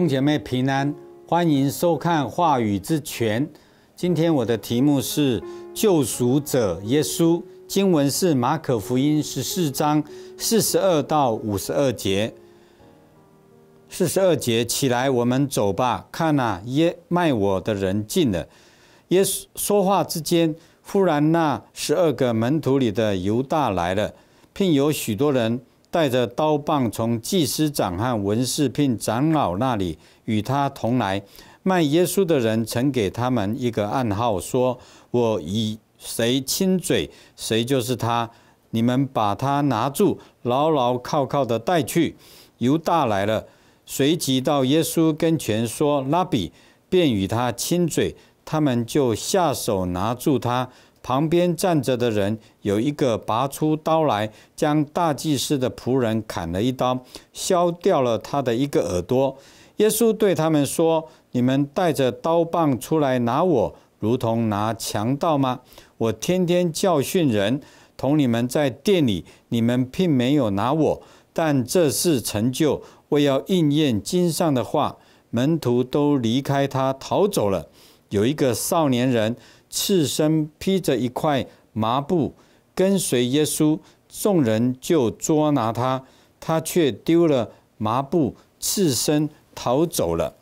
兄姐妹平安，欢迎收看《话语之泉》。今天我的题目是“救赎者耶稣”，经文是《马可福音》十四章四十二到五十二节。四十二节：“起来，我们走吧。看那耶卖我的人进了。”耶稣说话之间，忽然那十二个门徒里的犹大来了，并有许多人。带着刀棒，从祭司长和文士、聘长老那里与他同来。卖耶稣的人曾给他们一个暗号，说：“我与谁亲嘴，谁就是他。你们把他拿住，牢牢靠靠的带去。”犹大来了，随即到耶稣跟前说：“拉比！”便与他亲嘴。他们就下手拿住他。旁边站着的人有一个拔出刀来，将大祭司的仆人砍了一刀，削掉了他的一个耳朵。耶稣对他们说：“你们带着刀棒出来拿我，如同拿强盗吗？我天天教训人，同你们在店里，你们并没有拿我，但这是成就，为要应验经上的话。”门徒都离开他逃走了。有一个少年人。刺身披着一块麻布，跟随耶稣，众人就捉拿他，他却丢了麻布，刺身逃走了。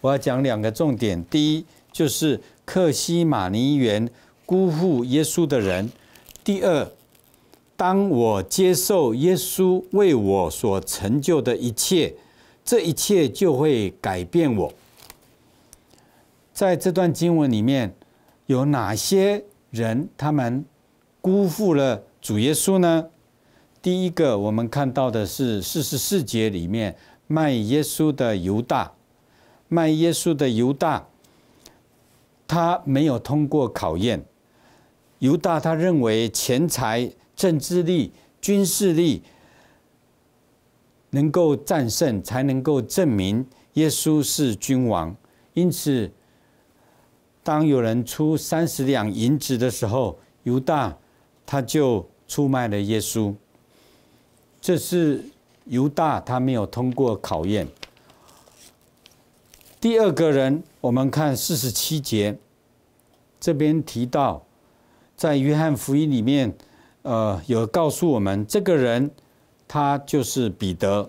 我要讲两个重点：第一，就是克西马尼园辜负耶稣的人；第二，当我接受耶稣为我所成就的一切，这一切就会改变我。在这段经文里面。有哪些人他们辜负了主耶稣呢？第一个，我们看到的是四十四节里面卖耶稣的犹大。卖耶稣的犹大，他没有通过考验。犹大他认为钱财、政治力、军事力能够战胜，才能够证明耶稣是君王，因此。当有人出三十两银子的时候，犹大他就出卖了耶稣。这是犹大他没有通过考验。第二个人，我们看四十七节，这边提到，在约翰福音里面，呃，有告诉我们这个人他就是彼得。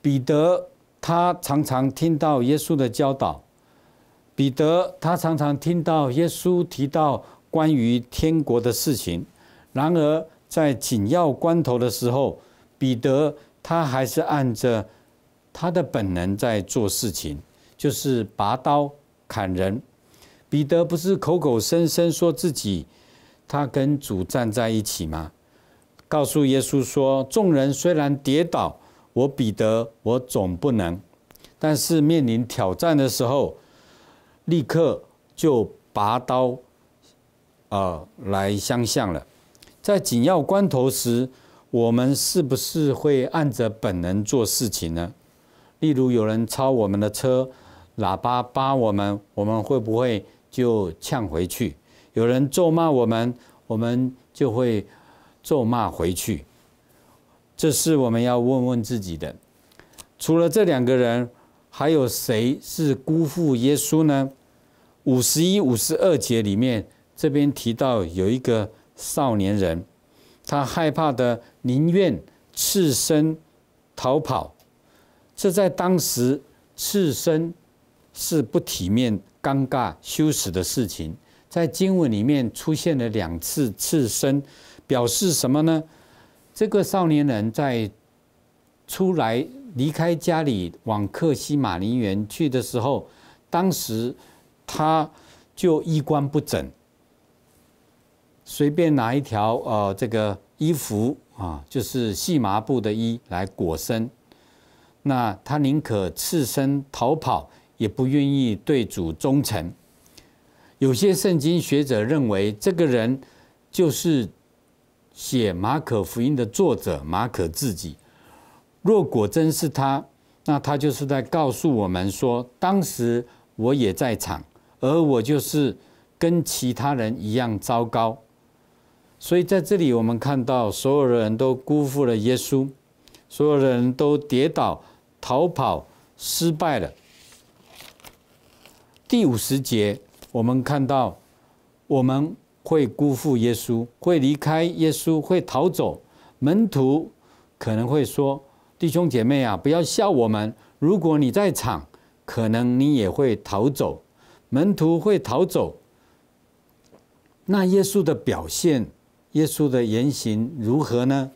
彼得他常常听到耶稣的教导。彼得他常常听到耶稣提到关于天国的事情，然而在紧要关头的时候，彼得他还是按着他的本能在做事情，就是拔刀砍人。彼得不是口口声声说自己他跟主站在一起吗？告诉耶稣说，众人虽然跌倒，我彼得我总不能。但是面临挑战的时候。立刻就拔刀，呃，来相向了。在紧要关头时，我们是不是会按着本能做事情呢？例如有人超我们的车，喇叭扒我们，我们会不会就呛回去？有人咒骂我们，我们就会咒骂回去。这是我们要问问自己的。除了这两个人，还有谁是辜负耶稣呢？五十一、五十二节里面，这边提到有一个少年人，他害怕的，宁愿赤身逃跑。这在当时，赤身是不体面、尴尬、羞耻的事情。在经文里面出现了两次赤身，表示什么呢？这个少年人在出来离开家里，往克西马林园去的时候，当时。他就衣冠不整，随便拿一条呃这个衣服啊，就是细麻布的衣来裹身。那他宁可赤身逃跑，也不愿意对主忠诚。有些圣经学者认为，这个人就是写马可福音的作者马可自己。若果真是他，那他就是在告诉我们说，当时我也在场。而我就是跟其他人一样糟糕，所以在这里我们看到，所有的人都辜负了耶稣，所有的人都跌倒、逃跑、失败了。第五十节，我们看到，我们会辜负耶稣，会离开耶稣，会逃走。门徒可能会说：“弟兄姐妹啊，不要笑我们。如果你在场，可能你也会逃走。”门徒会逃走，那耶稣的表现，耶稣的言行如何呢？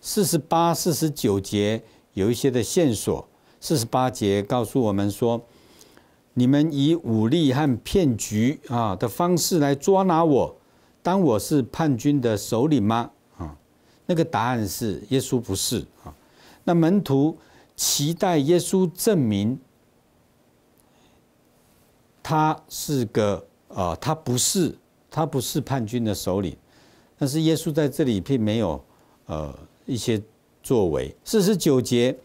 四十八、四十九节有一些的线索。四十八节告诉我们说：“你们以武力和骗局啊的方式来捉拿我，当我是叛军的首领吗？”啊，那个答案是耶稣不是啊。那门徒期待耶稣证明。他是个呃，他不是，他不是叛军的首领，但是耶稣在这里并没有呃一些作为。四十九节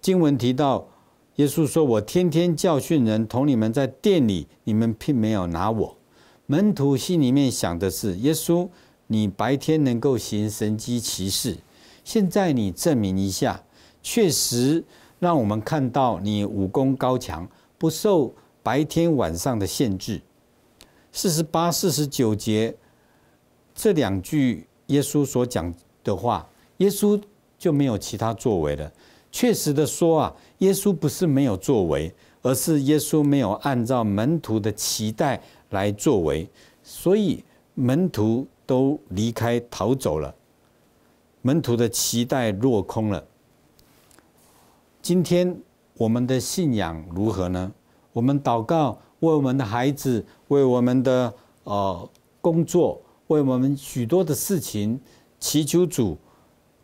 经文提到，耶稣说：“我天天教训人，同你们在店里，你们并没有拿我。”门徒心里面想的是：“耶稣，你白天能够行神机奇事，现在你证明一下，确实让我们看到你武功高强，不受。”白天晚上的限制，四十八、四十九节这两句耶稣所讲的话，耶稣就没有其他作为了。确实的说啊，耶稣不是没有作为，而是耶稣没有按照门徒的期待来作为，所以门徒都离开逃走了，门徒的期待落空了。今天我们的信仰如何呢？我们祷告，为我们的孩子，为我们的呃工作，为我们许多的事情祈求主，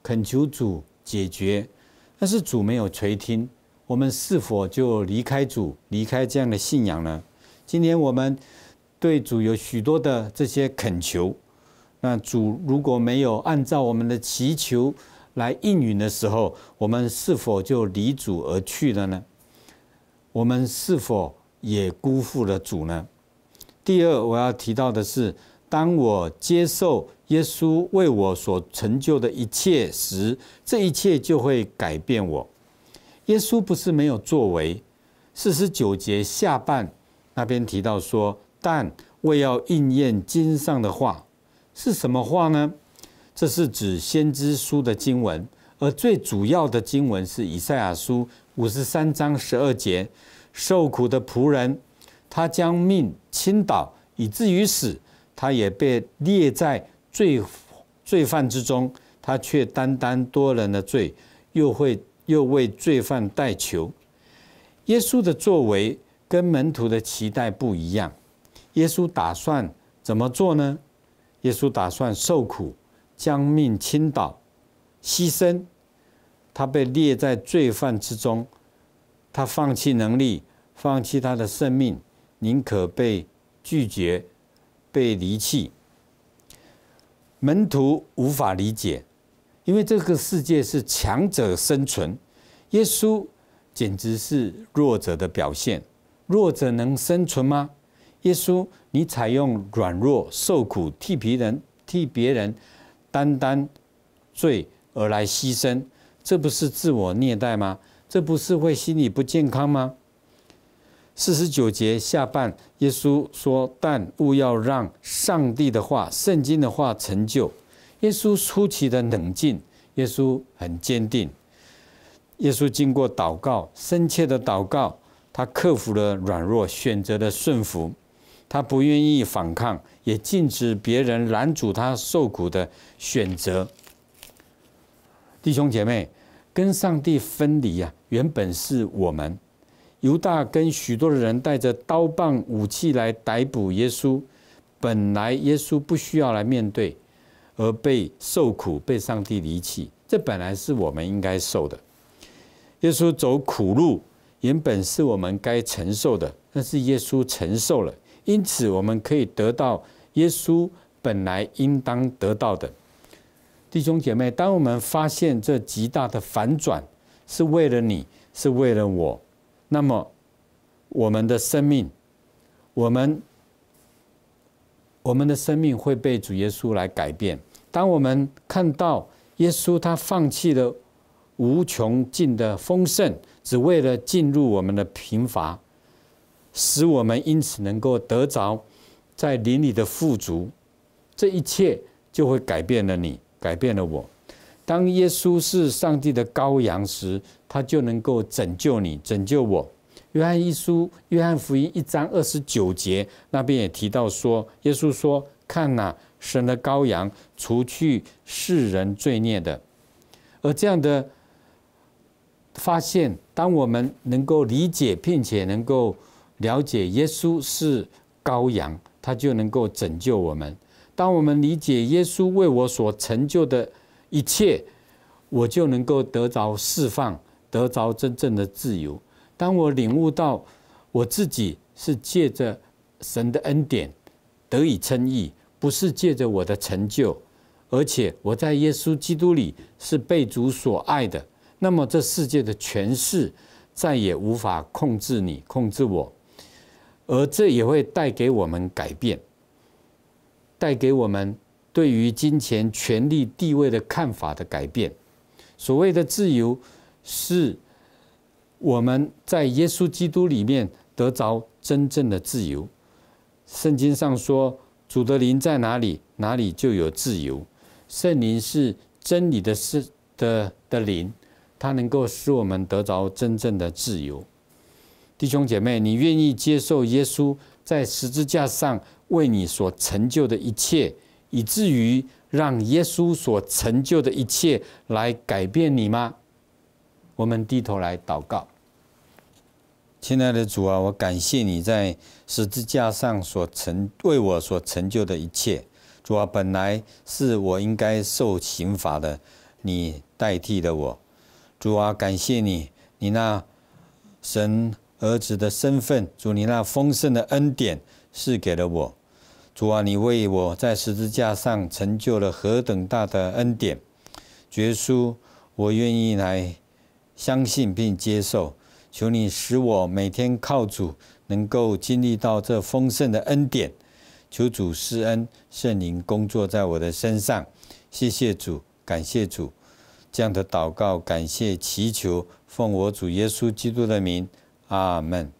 恳求主解决。但是主没有垂听，我们是否就离开主，离开这样的信仰呢？今天我们对主有许多的这些恳求，那主如果没有按照我们的祈求来应允的时候，我们是否就离主而去了呢？我们是否也辜负了主呢？第二，我要提到的是，当我接受耶稣为我所成就的一切时，这一切就会改变我。耶稣不是没有作为，四十九节下半那边提到说：“但为要应验经上的话，是什么话呢？”这是指先知书的经文，而最主要的经文是以赛亚书。五十三章十二节，受苦的仆人，他将命倾倒，以至于死，他也被列在罪罪犯之中，他却担当多人的罪，又会又为罪犯代求。耶稣的作为跟门徒的期待不一样，耶稣打算怎么做呢？耶稣打算受苦，将命倾倒，牺牲。他被列在罪犯之中，他放弃能力，放弃他的生命，宁可被拒绝、被离弃。门徒无法理解，因为这个世界是强者生存。耶稣简直是弱者的表现。弱者能生存吗？耶稣，你采用软弱、受苦、替别人、替别人担当罪而来牺牲。这不是自我虐待吗？这不是会心理不健康吗？四十九节下半，耶稣说：“但勿要让上帝的话、圣经的话成就。”耶稣出奇的冷静，耶稣很坚定。耶稣经过祷告，深切的祷告，他克服了软弱，选择了顺服。他不愿意反抗，也禁止别人拦阻他受苦的选择。弟兄姐妹，跟上帝分离啊，原本是我们犹大跟许多的人带着刀棒武器来逮捕耶稣，本来耶稣不需要来面对，而被受苦、被上帝离弃，这本来是我们应该受的。耶稣走苦路，原本是我们该承受的，但是耶稣承受了，因此我们可以得到耶稣本来应当得到的。弟兄姐妹，当我们发现这极大的反转是为了你，是为了我，那么我们的生命，我们我们的生命会被主耶稣来改变。当我们看到耶稣他放弃了无穷尽的丰盛，只为了进入我们的贫乏，使我们因此能够得着在灵里的富足，这一切就会改变了你。改变了我。当耶稣是上帝的羔羊时，他就能够拯救你，拯救我。约翰一书，约翰福音一章二十九节那边也提到说，耶稣说：“看呐，神的羔羊，除去世人罪孽的。”而这样的发现，当我们能够理解并且能够了解耶稣是羔羊，他就能够拯救我们。当我们理解耶稣为我所成就的一切，我就能够得着释放，得着真正的自由。当我领悟到我自己是借着神的恩典得以称义，不是借着我的成就，而且我在耶稣基督里是被主所爱的，那么这世界的权势再也无法控制你、控制我，而这也会带给我们改变。带给我们对于金钱、权力、地位的看法的改变。所谓的自由，是我们在耶稣基督里面得着真正的自由。圣经上说：“主的灵在哪里，哪里就有自由。”圣灵是真理的、是的的灵，它能够使我们得着真正的自由。弟兄姐妹，你愿意接受耶稣？在十字架上为你所成就的一切，以至于让耶稣所成就的一切来改变你吗？我们低头来祷告，亲爱的主啊，我感谢你在十字架上所成、为我所成就的一切。主啊，本来是我应该受刑罚的，你代替了我。主啊，感谢你，你那神。儿子的身份，主你那丰盛的恩典赐给了我。主啊，你为我在十字架上成就了何等大的恩典！绝书，我愿意来相信并接受。求你使我每天靠主能够经历到这丰盛的恩典。求主施恩，圣灵工作在我的身上。谢谢主，感谢主。这样的祷告，感谢祈求，奉我主耶稣基督的名。阿门。